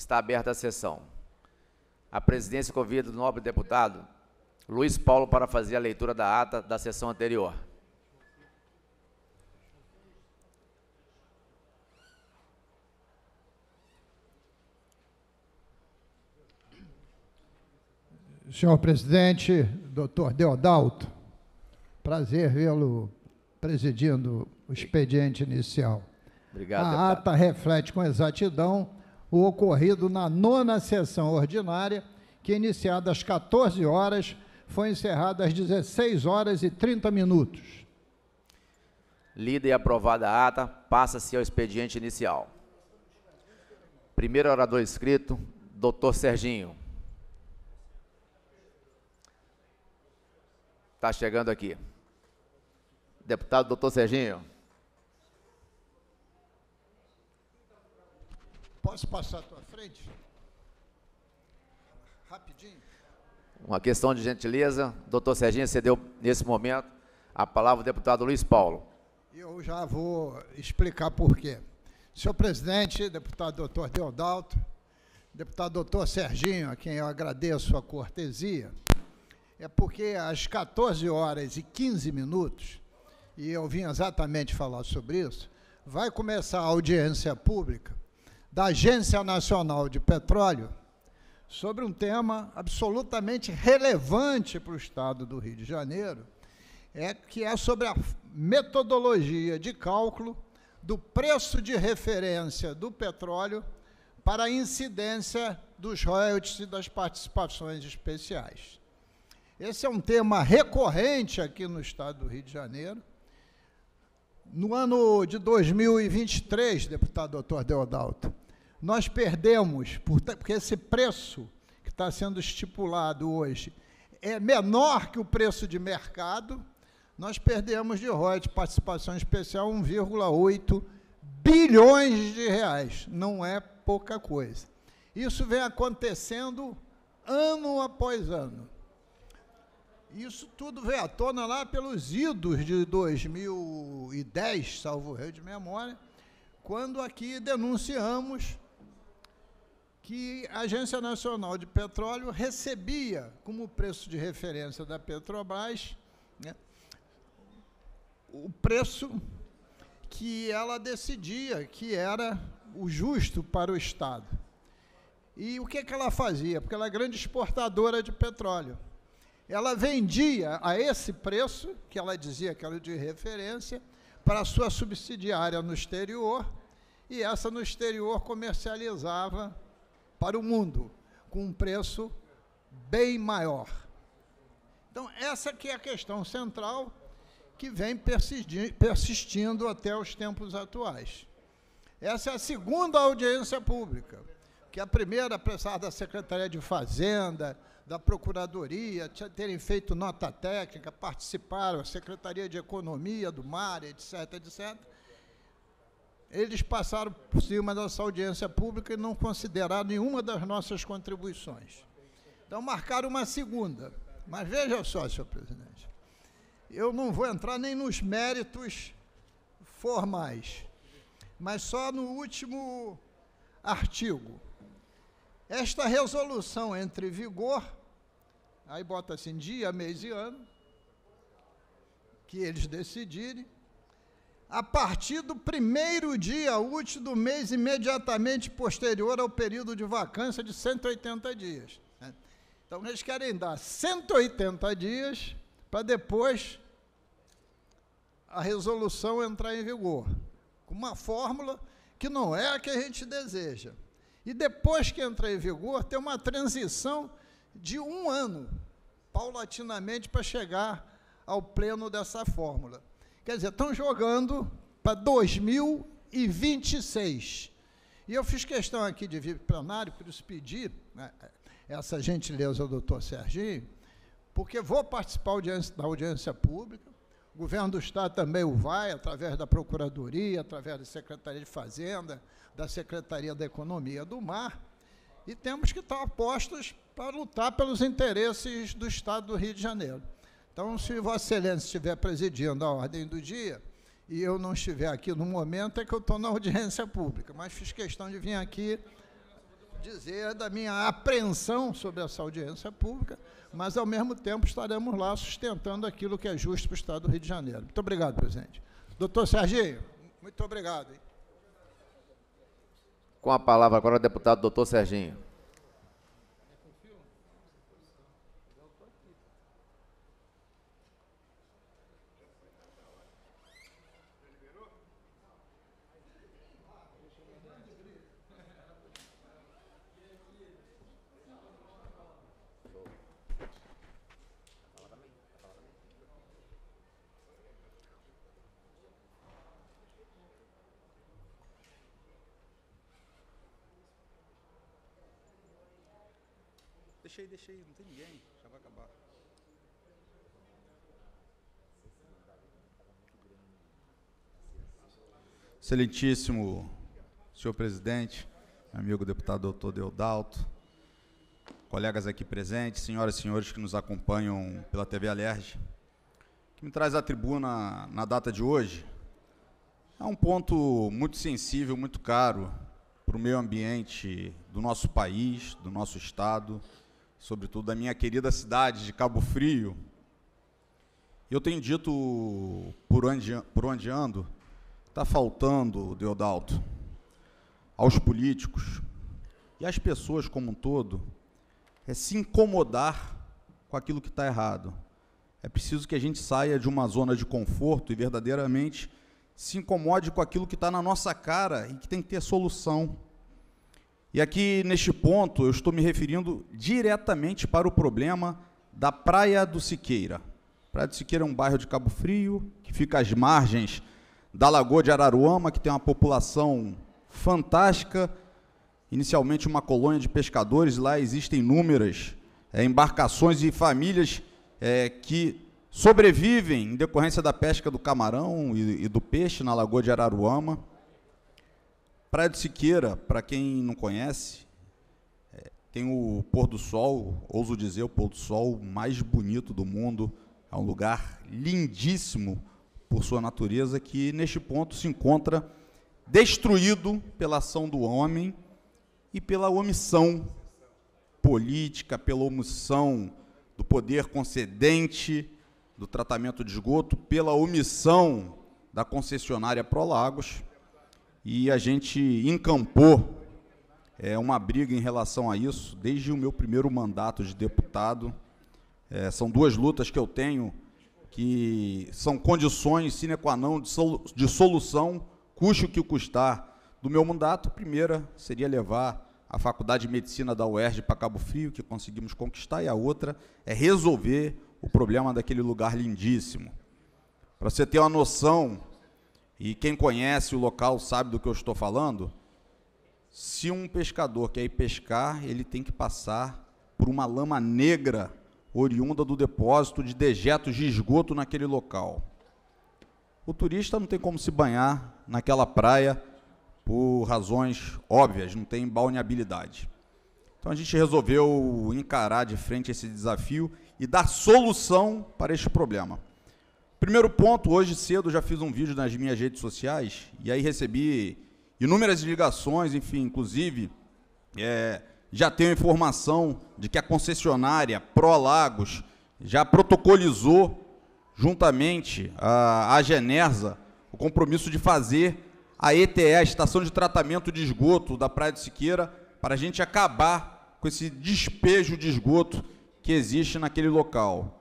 Está aberta a sessão. A presidência convida o nobre deputado Luiz Paulo para fazer a leitura da ata da sessão anterior. Senhor presidente, doutor Deodalto, prazer vê-lo presidindo o expediente inicial. Obrigado, a deputado. ata reflete com exatidão o ocorrido na nona sessão ordinária, que iniciada às 14 horas, foi encerrada às 16 horas e 30 minutos. Lida e aprovada a ata, passa-se ao expediente inicial. Primeiro orador escrito, doutor Serginho. Está chegando aqui. Deputado doutor Serginho. Posso passar à tua frente? Rapidinho. Uma questão de gentileza. Doutor Serginho cedeu, nesse momento, a palavra ao deputado Luiz Paulo. Eu já vou explicar por quê. Senhor presidente, deputado doutor Deodalto, deputado doutor Serginho, a quem eu agradeço a cortesia, é porque às 14 horas e 15 minutos, e eu vim exatamente falar sobre isso, vai começar a audiência pública da Agência Nacional de Petróleo sobre um tema absolutamente relevante para o Estado do Rio de Janeiro, é que é sobre a metodologia de cálculo do preço de referência do petróleo para a incidência dos royalties e das participações especiais. Esse é um tema recorrente aqui no Estado do Rio de Janeiro no ano de 2023, deputado doutor Deodalto, nós perdemos, porque esse preço que está sendo estipulado hoje é menor que o preço de mercado, nós perdemos de royalties, participação especial, 1,8 bilhões de reais. Não é pouca coisa. Isso vem acontecendo ano após ano. Isso tudo veio à tona lá pelos idos de 2010, salvo rei de memória, quando aqui denunciamos que a Agência Nacional de Petróleo recebia como preço de referência da Petrobras né, o preço que ela decidia que era o justo para o Estado. E o que, é que ela fazia? Porque ela é grande exportadora de petróleo ela vendia a esse preço, que ela dizia que era de referência, para a sua subsidiária no exterior, e essa no exterior comercializava para o mundo, com um preço bem maior. Então, essa que é a questão central que vem persistindo até os tempos atuais. Essa é a segunda audiência pública, que a primeira, apesar da Secretaria de Fazenda, da Procuradoria terem feito nota técnica, participaram, a Secretaria de Economia do Mar, etc., etc., eles passaram por cima dessa audiência pública e não consideraram nenhuma das nossas contribuições. Então, marcaram uma segunda. Mas veja só, senhor presidente, eu não vou entrar nem nos méritos formais, mas só no último artigo. Esta resolução entre vigor Aí bota assim, dia, mês e ano, que eles decidirem. A partir do primeiro dia útil do mês imediatamente posterior ao período de vacância de 180 dias. Né? Então, eles querem dar 180 dias para depois a resolução entrar em vigor, com uma fórmula que não é a que a gente deseja. E depois que entrar em vigor, tem uma transição de um ano paulatinamente para chegar ao pleno dessa fórmula. Quer dizer, estão jogando para 2026. E eu fiz questão aqui de vir plenário para isso pedir né, essa gentileza ao doutor Serginho, porque vou participar audiência, da audiência pública, o governo do Estado também o vai, através da Procuradoria, através da Secretaria de Fazenda, da Secretaria da Economia do Mar, e temos que estar apostas para lutar pelos interesses do Estado do Rio de Janeiro. Então, se Vossa Excelência estiver presidindo a ordem do dia e eu não estiver aqui no momento, é que eu estou na audiência pública, mas fiz questão de vir aqui dizer da minha apreensão sobre essa audiência pública, mas, ao mesmo tempo, estaremos lá sustentando aquilo que é justo para o Estado do Rio de Janeiro. Muito obrigado, presidente. Doutor Serginho, muito obrigado. Com a palavra agora o deputado doutor Serginho. Deixei, deixei, não tem ninguém, já vai acabar. Excelentíssimo senhor presidente, amigo deputado doutor Deodalto, colegas aqui presentes, senhoras e senhores que nos acompanham pela TV Alerj, que me traz à tribuna na data de hoje, é um ponto muito sensível, muito caro para o meio ambiente do nosso país, do nosso Estado sobretudo da minha querida cidade de Cabo Frio. Eu tenho dito por onde, por onde ando, está faltando, Deodalto, aos políticos e às pessoas como um todo, é se incomodar com aquilo que está errado. É preciso que a gente saia de uma zona de conforto e verdadeiramente se incomode com aquilo que está na nossa cara e que tem que ter solução. E aqui neste ponto eu estou me referindo diretamente para o problema da Praia do Siqueira. Praia do Siqueira é um bairro de Cabo Frio que fica às margens da Lagoa de Araruama, que tem uma população fantástica, inicialmente uma colônia de pescadores, lá existem inúmeras é, embarcações e famílias é, que sobrevivem em decorrência da pesca do camarão e, e do peixe na Lagoa de Araruama. Praia de Siqueira, para quem não conhece, é, tem o pôr do sol, ouso dizer, o pôr do sol mais bonito do mundo. É um lugar lindíssimo por sua natureza que neste ponto se encontra destruído pela ação do homem e pela omissão política, pela omissão do poder concedente do tratamento de esgoto, pela omissão da concessionária Prolagos e a gente encampou é, uma briga em relação a isso desde o meu primeiro mandato de deputado. É, são duas lutas que eu tenho que são condições sine qua non de, solução, custe o que custar, do meu mandato. A primeira seria levar a Faculdade de Medicina da UERJ para Cabo Frio, que conseguimos conquistar, e a outra é resolver o problema daquele lugar lindíssimo. Para você ter uma noção, e quem conhece o local sabe do que eu estou falando. Se um pescador quer ir pescar, ele tem que passar por uma lama negra oriunda do depósito de dejetos de esgoto naquele local. O turista não tem como se banhar naquela praia por razões óbvias, não tem balneabilidade. Então a gente resolveu encarar de frente esse desafio e dar solução para este problema. Primeiro ponto, hoje cedo já fiz um vídeo nas minhas redes sociais e aí recebi inúmeras ligações, enfim, inclusive é, já tenho informação de que a concessionária Pro Lagos já protocolizou juntamente a à Genersa o compromisso de fazer a ETE, a Estação de Tratamento de Esgoto da Praia de Siqueira, para a gente acabar com esse despejo de esgoto que existe naquele local.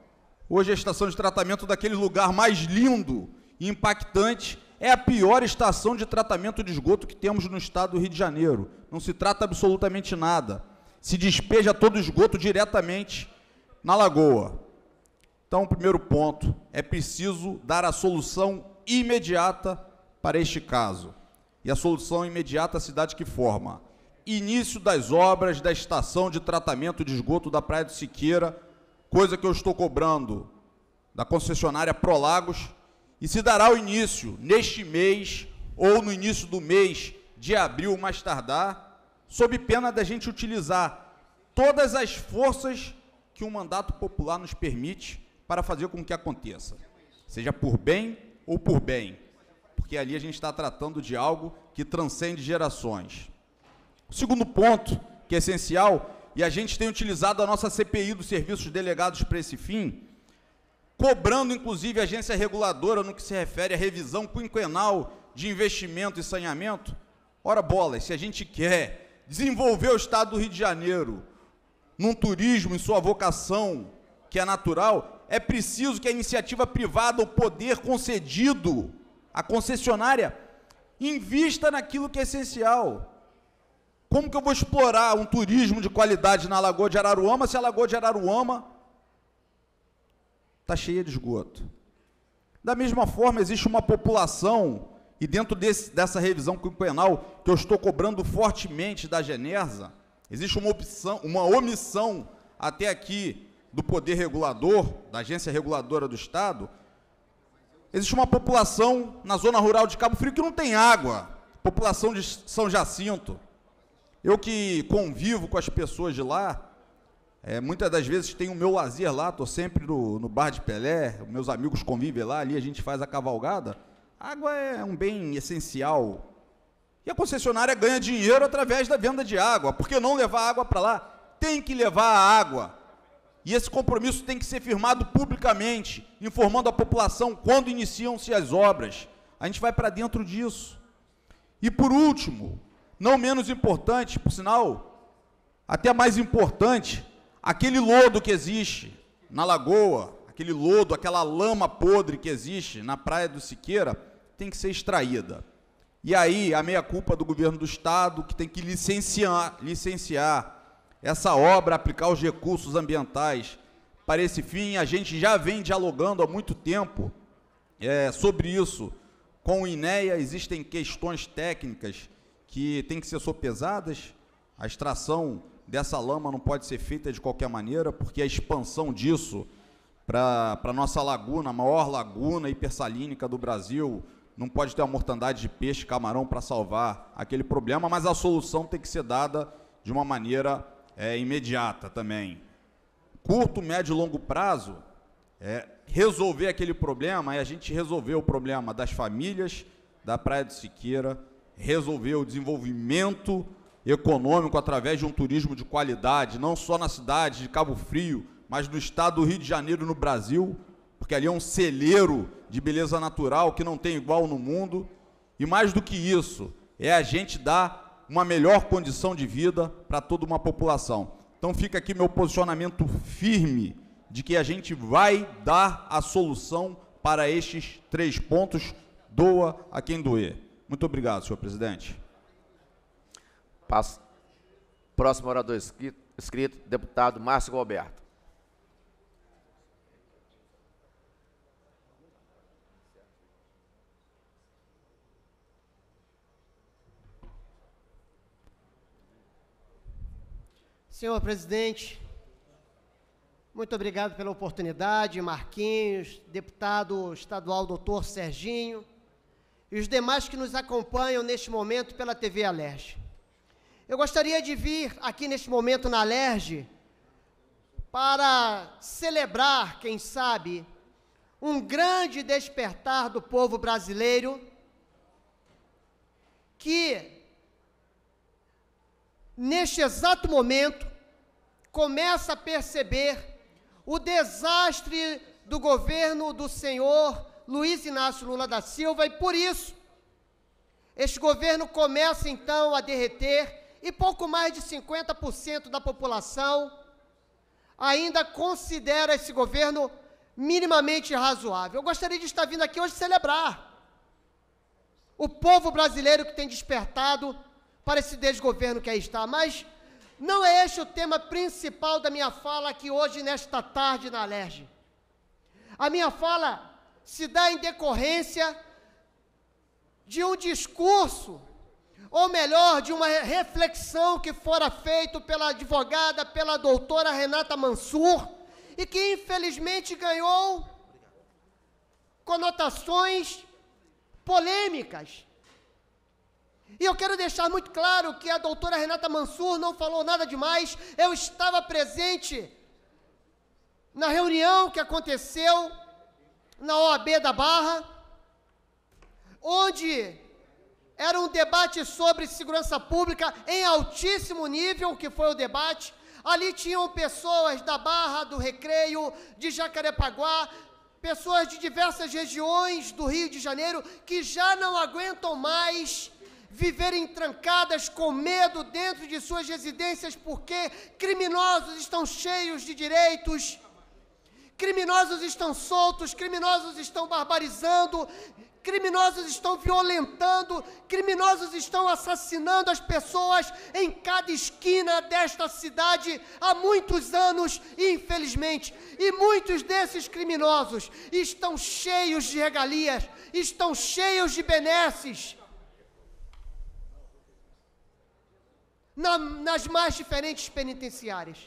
Hoje a estação de tratamento daquele lugar mais lindo e impactante é a pior estação de tratamento de esgoto que temos no estado do Rio de Janeiro. Não se trata absolutamente nada. Se despeja todo o esgoto diretamente na lagoa. Então, o primeiro ponto é preciso dar a solução imediata para este caso. E a solução imediata é a cidade que forma início das obras da estação de tratamento de esgoto da Praia do Siqueira coisa que eu estou cobrando da concessionária Prolagos, e se dará o início neste mês ou no início do mês de abril, mais tardar, sob pena da gente utilizar todas as forças que um mandato popular nos permite para fazer com que aconteça, seja por bem ou por bem, porque ali a gente está tratando de algo que transcende gerações. O segundo ponto, que é essencial, e a gente tem utilizado a nossa CPI dos serviços delegados para esse fim, cobrando inclusive a agência reguladora no que se refere à revisão quinquenal de investimento e saneamento. Ora bolas, se a gente quer desenvolver o estado do Rio de Janeiro num turismo em sua vocação, que é natural, é preciso que a iniciativa privada, o poder concedido à concessionária, invista naquilo que é essencial. Como que eu vou explorar um turismo de qualidade na Lagoa de Araruama se a Lagoa de Araruama está cheia de esgoto? Da mesma forma, existe uma população, e dentro desse, dessa revisão quinquenal, que eu estou cobrando fortemente da Genersa, existe uma, opção, uma omissão até aqui do poder regulador, da agência reguladora do Estado, existe uma população na zona rural de Cabo Frio que não tem água. População de São Jacinto, eu que convivo com as pessoas de lá, é, muitas das vezes tenho o meu lazer lá, estou sempre no, no, bar de Pelé, meus amigos convivem lá, ali a gente faz a cavalgada. água é um bem essencial. E a concessionária ganha dinheiro através da venda de água. Por que não levar água para lá? Tem que levar a água. E esse compromisso tem que ser firmado publicamente, informando a população quando iniciam-se as obras. A gente vai para dentro disso. E por último, não menos importante, por sinal, até mais importante, aquele lodo que existe na lagoa, aquele lodo, aquela lama podre que existe na praia do Siqueira, tem que ser extraída. E aí, a meia-culpa do governo do Estado, que tem que licenciar, licenciar essa obra, aplicar os recursos ambientais para esse fim. A gente já vem dialogando há muito tempo é, sobre isso com o INEA. Existem questões técnicas que tem que ser sopesadas. A extração dessa lama não pode ser feita de qualquer maneira, porque a expansão disso para a nossa laguna, a maior laguna hipersalínica do Brasil, não pode ter uma mortandade de peixe, camarão para salvar aquele problema, mas a solução tem que ser dada de uma maneira é, imediata também. Curto, médio e longo prazo, é, resolver aquele problema, e é a gente resolveu o problema das famílias da Praia de Siqueira, resolver o desenvolvimento econômico através de um turismo de qualidade, não só na cidade de Cabo Frio, mas no estado do Rio de Janeiro, no Brasil, porque ali é um celeiro de beleza natural que não tem igual no mundo. E mais do que isso, é a gente dar uma melhor condição de vida para toda uma população. Então fica aqui meu posicionamento firme de que a gente vai dar a solução para estes três pontos, doa a quem doer. Muito obrigado, senhor presidente. Passo. Próximo orador escrito, escrito deputado Márcio Galberto. Senhor presidente, muito obrigado pela oportunidade, Marquinhos, deputado estadual doutor Serginho, e os demais que nos acompanham neste momento pela TV Alerj. Eu gostaria de vir aqui neste momento na Alerj para celebrar, quem sabe, um grande despertar do povo brasileiro que, neste exato momento, começa a perceber o desastre do governo do Senhor Luiz Inácio Lula da Silva, e por isso, este governo começa então a derreter e pouco mais de 50% da população ainda considera esse governo minimamente razoável. Eu gostaria de estar vindo aqui hoje celebrar o povo brasileiro que tem despertado para esse desgoverno que aí está, mas não é este o tema principal da minha fala aqui hoje, nesta tarde, na Alerj. A minha fala se dá em decorrência de um discurso, ou melhor, de uma reflexão que fora feita pela advogada, pela doutora Renata Mansur, e que infelizmente ganhou conotações polêmicas. E eu quero deixar muito claro que a doutora Renata Mansur não falou nada demais. Eu estava presente na reunião que aconteceu na OAB da Barra, onde era um debate sobre segurança pública em altíssimo nível, que foi o debate. Ali tinham pessoas da Barra, do Recreio, de Jacarepaguá, pessoas de diversas regiões do Rio de Janeiro que já não aguentam mais viverem trancadas com medo dentro de suas residências porque criminosos estão cheios de direitos Criminosos estão soltos, criminosos estão barbarizando, criminosos estão violentando, criminosos estão assassinando as pessoas em cada esquina desta cidade há muitos anos, infelizmente. E muitos desses criminosos estão cheios de regalias, estão cheios de benesses. Na, nas mais diferentes penitenciárias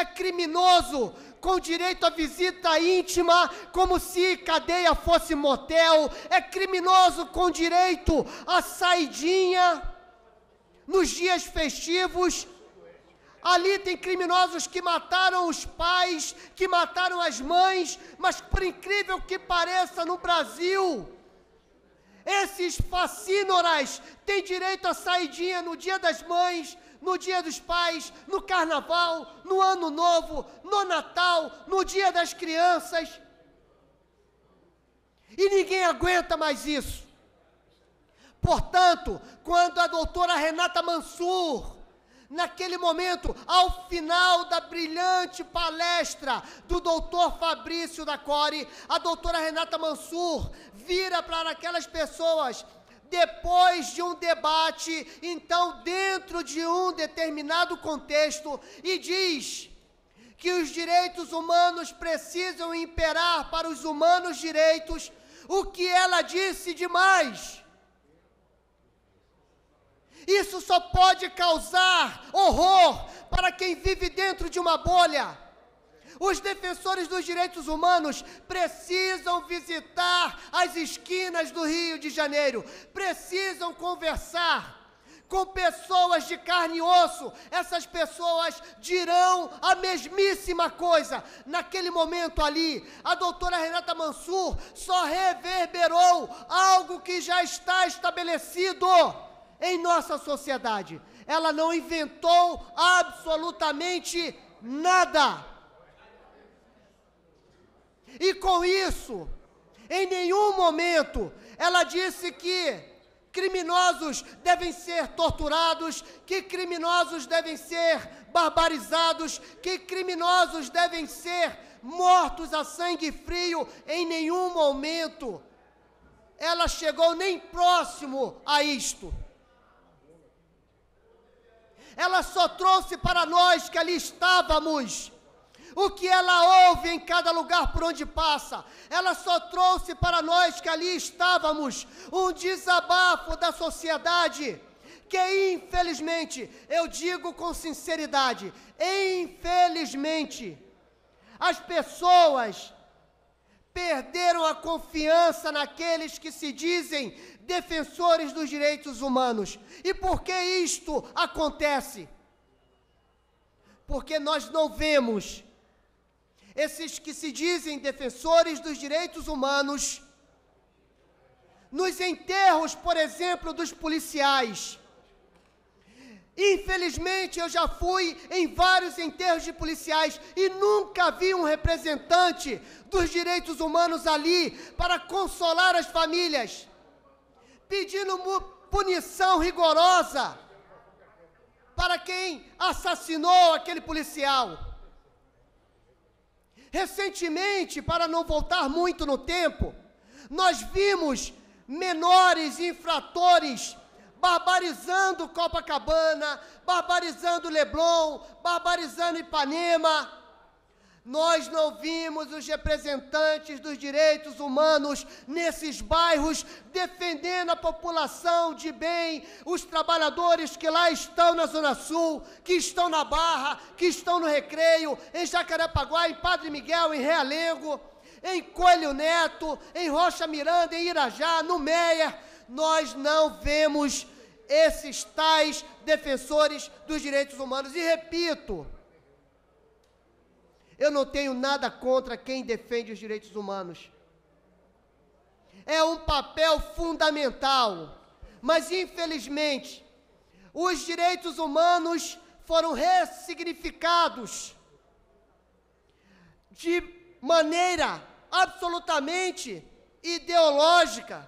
é criminoso, com direito a visita íntima, como se cadeia fosse motel, é criminoso com direito a saidinha nos dias festivos. Ali tem criminosos que mataram os pais, que mataram as mães, mas por incrível que pareça no Brasil, esses fascínoras têm direito a saidinha no dia das mães, no Dia dos Pais, no Carnaval, no Ano Novo, no Natal, no Dia das Crianças. E ninguém aguenta mais isso. Portanto, quando a doutora Renata Mansur, naquele momento, ao final da brilhante palestra do doutor Fabrício da Core, a doutora Renata Mansur vira para aquelas pessoas depois de um debate, então dentro de um determinado contexto, e diz que os direitos humanos precisam imperar para os humanos direitos, o que ela disse demais. Isso só pode causar horror para quem vive dentro de uma bolha. Os defensores dos direitos humanos precisam visitar as esquinas do Rio de Janeiro, precisam conversar com pessoas de carne e osso, essas pessoas dirão a mesmíssima coisa. Naquele momento ali, a doutora Renata Mansur só reverberou algo que já está estabelecido em nossa sociedade. Ela não inventou absolutamente nada. E com isso, em nenhum momento ela disse que criminosos devem ser torturados, que criminosos devem ser barbarizados, que criminosos devem ser mortos a sangue frio. Em nenhum momento ela chegou nem próximo a isto. Ela só trouxe para nós que ali estávamos o que ela ouve em cada lugar por onde passa. Ela só trouxe para nós que ali estávamos um desabafo da sociedade. Que infelizmente, eu digo com sinceridade, infelizmente, as pessoas perderam a confiança naqueles que se dizem defensores dos direitos humanos. E por que isto acontece? Porque nós não vemos esses que se dizem defensores dos direitos humanos, nos enterros, por exemplo, dos policiais. Infelizmente, eu já fui em vários enterros de policiais e nunca vi um representante dos direitos humanos ali para consolar as famílias, pedindo punição rigorosa para quem assassinou aquele policial. Recentemente, para não voltar muito no tempo, nós vimos menores infratores barbarizando Copacabana, barbarizando Leblon, barbarizando Ipanema, nós não vimos os representantes dos direitos humanos nesses bairros defendendo a população de bem, os trabalhadores que lá estão na Zona Sul, que estão na Barra, que estão no Recreio, em Jacarepaguá, em Padre Miguel, em Realengo, em Coelho Neto, em Rocha Miranda, em Irajá, no Meia. Nós não vemos esses tais defensores dos direitos humanos. E repito, eu não tenho nada contra quem defende os direitos humanos. É um papel fundamental, mas infelizmente, os direitos humanos foram ressignificados de maneira absolutamente ideológica.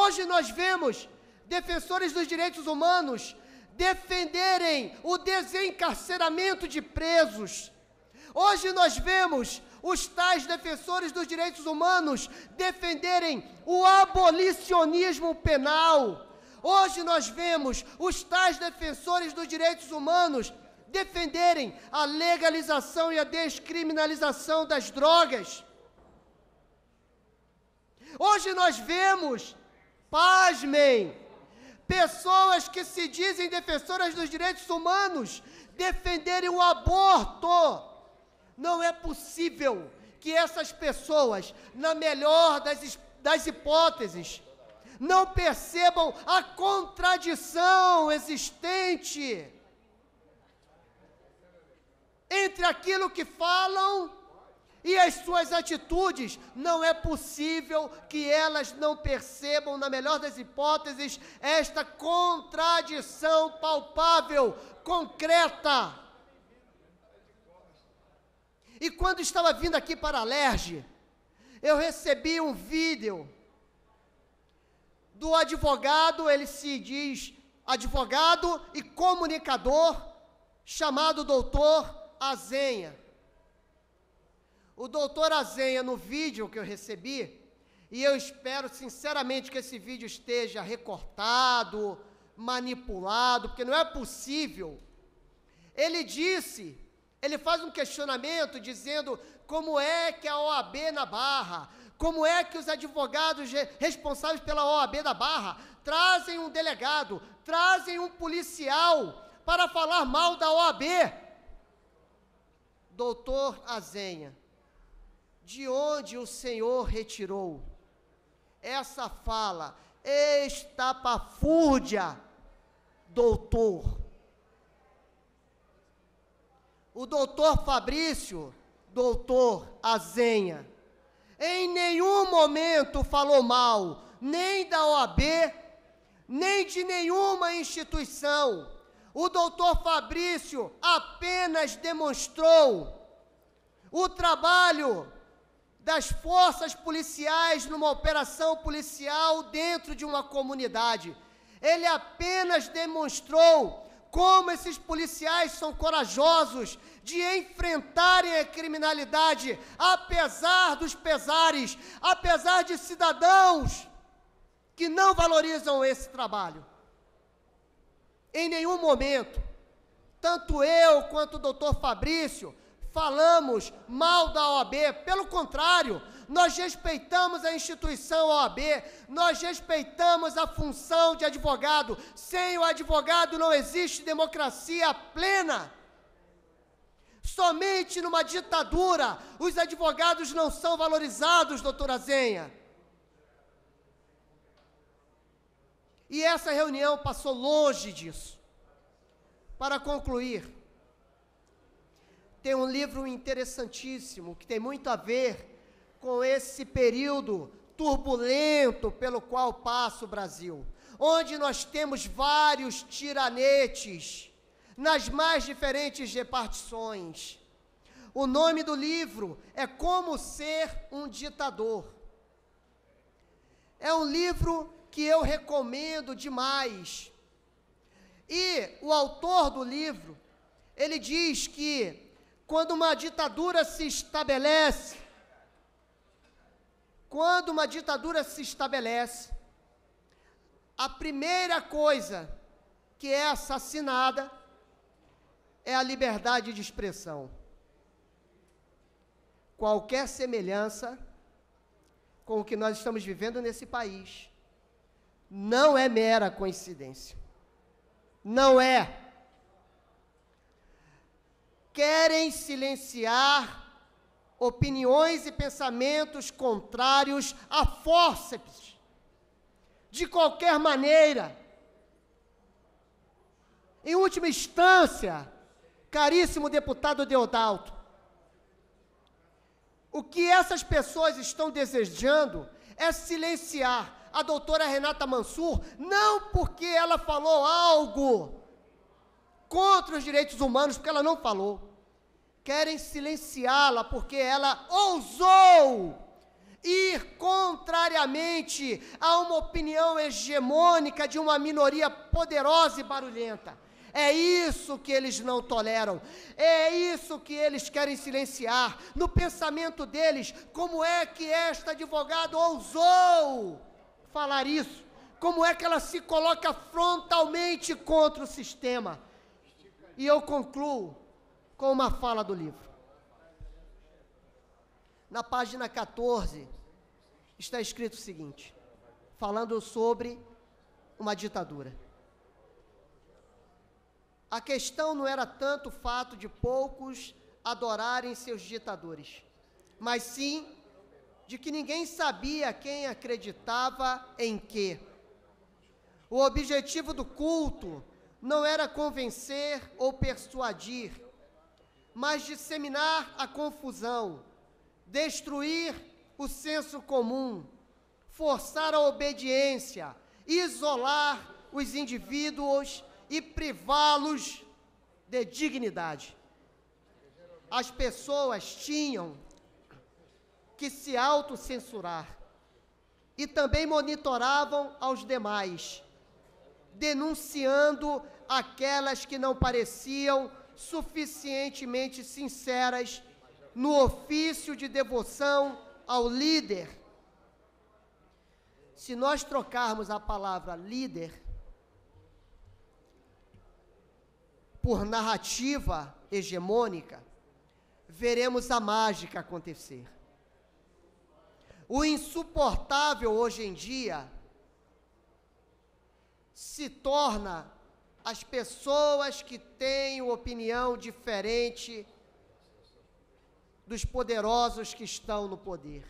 Hoje nós vemos defensores dos direitos humanos defenderem o desencarceramento de presos. Hoje nós vemos os tais defensores dos direitos humanos defenderem o abolicionismo penal. Hoje nós vemos os tais defensores dos direitos humanos defenderem a legalização e a descriminalização das drogas. Hoje nós vemos, pasmem, pessoas que se dizem defensoras dos direitos humanos defenderem o aborto. Não é possível que essas pessoas, na melhor das, das hipóteses, não percebam a contradição existente entre aquilo que falam e as suas atitudes, não é possível que elas não percebam, na melhor das hipóteses, esta contradição palpável, concreta. E quando estava vindo aqui para a Lerge, eu recebi um vídeo do advogado, ele se diz advogado e comunicador, chamado doutor Azenha. O doutor Azenha, no vídeo que eu recebi, e eu espero sinceramente que esse vídeo esteja recortado, manipulado, porque não é possível. Ele disse, ele faz um questionamento dizendo como é que a OAB na Barra, como é que os advogados responsáveis pela OAB da Barra trazem um delegado, trazem um policial para falar mal da OAB? Doutor Azenha, de onde o Senhor retirou. Essa fala, estapafúrdia, doutor. O doutor Fabrício, doutor Azenha, em nenhum momento falou mal, nem da OAB, nem de nenhuma instituição. O doutor Fabrício apenas demonstrou o trabalho das forças policiais numa operação policial dentro de uma comunidade. Ele apenas demonstrou como esses policiais são corajosos de enfrentarem a criminalidade, apesar dos pesares, apesar de cidadãos que não valorizam esse trabalho. Em nenhum momento, tanto eu quanto o doutor Fabrício, falamos mal da OAB, pelo contrário, nós respeitamos a instituição OAB, nós respeitamos a função de advogado. Sem o advogado não existe democracia plena. Somente numa ditadura os advogados não são valorizados, doutora Zenha. E essa reunião passou longe disso. Para concluir, tem um livro interessantíssimo que tem muito a ver com esse período turbulento pelo qual passa o Brasil, onde nós temos vários tiranetes nas mais diferentes repartições. O nome do livro é Como Ser um Ditador. É um livro que eu recomendo demais. E o autor do livro, ele diz que quando uma ditadura se estabelece, quando uma ditadura se estabelece, a primeira coisa que é assassinada é a liberdade de expressão. Qualquer semelhança com o que nós estamos vivendo nesse país não é mera coincidência. Não é querem silenciar opiniões e pensamentos contrários a fórceps, de qualquer maneira. Em última instância, caríssimo deputado Deodalto, o que essas pessoas estão desejando é silenciar a doutora Renata Mansur, não porque ela falou algo contra os direitos humanos, porque ela não falou querem silenciá-la porque ela ousou ir contrariamente a uma opinião hegemônica de uma minoria poderosa e barulhenta. É isso que eles não toleram, é isso que eles querem silenciar. No pensamento deles, como é que esta advogada ousou falar isso? Como é que ela se coloca frontalmente contra o sistema? E eu concluo com uma fala do livro. Na página 14 está escrito o seguinte, falando sobre uma ditadura. A questão não era tanto o fato de poucos adorarem seus ditadores, mas sim de que ninguém sabia quem acreditava em quê. O objetivo do culto não era convencer ou persuadir, mas disseminar a confusão, destruir o senso comum, forçar a obediência, isolar os indivíduos e privá-los de dignidade. As pessoas tinham que se autocensurar e também monitoravam aos demais, denunciando aquelas que não pareciam suficientemente sinceras no ofício de devoção ao líder. Se nós trocarmos a palavra líder por narrativa hegemônica, veremos a mágica acontecer. O insuportável hoje em dia se torna as pessoas que têm opinião diferente dos poderosos que estão no poder.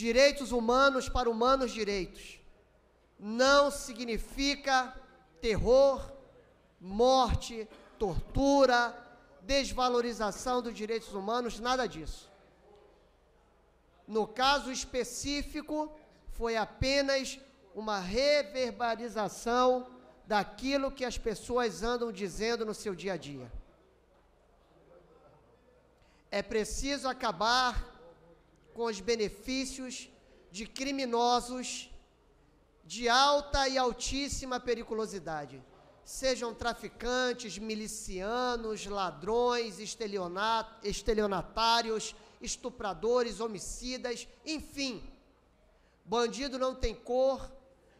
Direitos humanos para humanos direitos não significa terror, morte, tortura, desvalorização dos direitos humanos, nada disso. No caso específico, foi apenas uma reverberização daquilo que as pessoas andam dizendo no seu dia a dia. É preciso acabar com os benefícios de criminosos de alta e altíssima periculosidade. Sejam traficantes, milicianos, ladrões, estelionatários, estupradores, homicidas, enfim. Bandido não tem cor,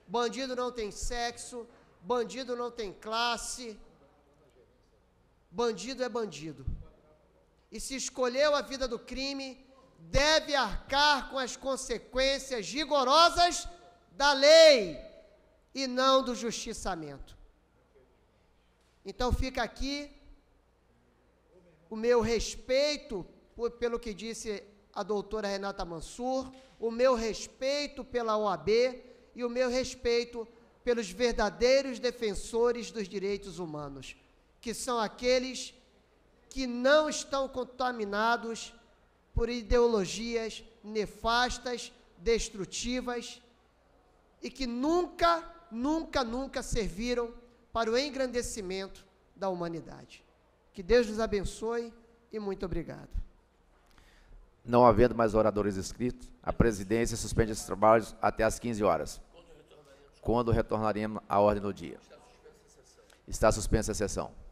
Bandido não tem sexo, bandido não tem classe. Bandido é bandido. E se escolheu a vida do crime, deve arcar com as consequências rigorosas da lei e não do justiçamento. Então fica aqui o meu respeito pelo que disse a doutora Renata Mansur, o meu respeito pela OAB, e o meu respeito pelos verdadeiros defensores dos direitos humanos, que são aqueles que não estão contaminados por ideologias nefastas, destrutivas e que nunca, nunca, nunca serviram para o engrandecimento da humanidade. Que Deus nos abençoe e muito obrigado. Não havendo mais oradores inscritos, a presidência suspende esses trabalhos até às 15 horas quando retornaremos à ordem do dia. Está suspensa a sessão.